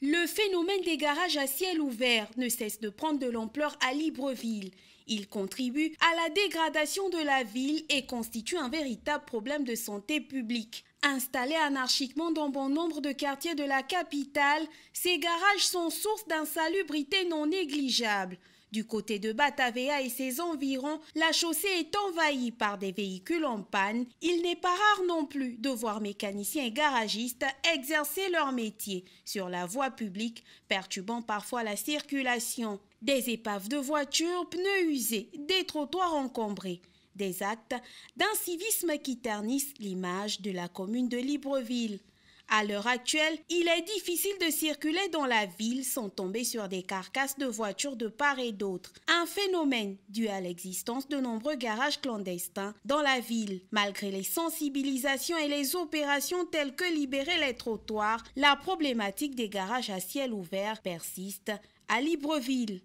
Le phénomène des garages à ciel ouvert ne cesse de prendre de l'ampleur à Libreville. Il contribue à la dégradation de la ville et constitue un véritable problème de santé publique. Installés anarchiquement dans bon nombre de quartiers de la capitale, ces garages sont source d'insalubrité non négligeable. Du côté de Batavia et ses environs, la chaussée est envahie par des véhicules en panne. Il n'est pas rare non plus de voir mécaniciens et garagistes exercer leur métier sur la voie publique, perturbant parfois la circulation. Des épaves de voitures, pneus usés, des trottoirs encombrés des actes d'un civisme qui ternissent l'image de la commune de Libreville. À l'heure actuelle, il est difficile de circuler dans la ville sans tomber sur des carcasses de voitures de part et d'autre, un phénomène dû à l'existence de nombreux garages clandestins dans la ville. Malgré les sensibilisations et les opérations telles que libérer les trottoirs, la problématique des garages à ciel ouvert persiste à Libreville.